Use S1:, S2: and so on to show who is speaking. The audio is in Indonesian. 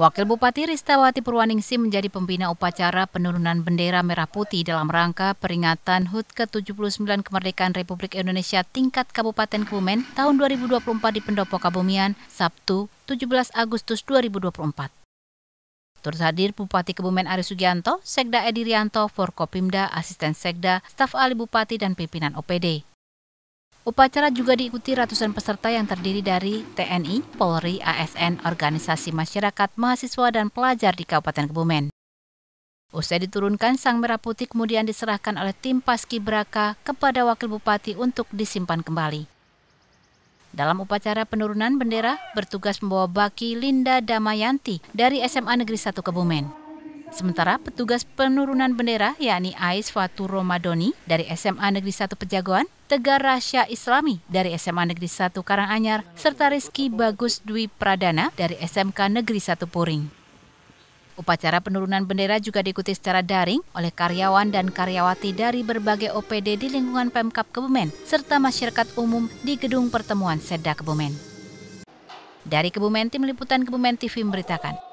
S1: Wakil Bupati Ristawati Purwaningsi menjadi pembina upacara penurunan bendera merah putih dalam rangka peringatan HUT ke-79 Kemerdekaan Republik Indonesia tingkat Kabupaten Kebumen tahun 2024 di Pendopo Kabumian, Sabtu 17 Agustus 2024. Turut hadir Bupati Kebumen Ari Sugianto, Sekda Edi Rianto, Forkopimda, Asisten Sekda, Staf Ali Bupati, dan Pimpinan OPD. Upacara juga diikuti ratusan peserta yang terdiri dari TNI, Polri, ASN, organisasi masyarakat, mahasiswa, dan pelajar di Kabupaten Kebumen. Usai diturunkan, sang merah putih kemudian diserahkan oleh tim Paski Braka kepada Wakil Bupati untuk disimpan kembali. Dalam upacara penurunan bendera, bertugas membawa baki Linda Damayanti dari SMA Negeri 1 Kebumen. Sementara petugas penurunan bendera yakni Ais Fatur Romadoni dari SMA Negeri 1 Pejagoan, Tegar Rasya Islami dari SMA Negeri 1 Karanganyar, serta Rizky Bagus Dwi Pradana dari SMK Negeri 1 Puring. Upacara penurunan bendera juga diikuti secara daring oleh karyawan dan karyawati dari berbagai OPD di lingkungan Pemkap Kebumen serta masyarakat umum di Gedung Pertemuan Seda Kebumen. Dari Kebumen, Tim Liputan Kebumen TV memberitakan.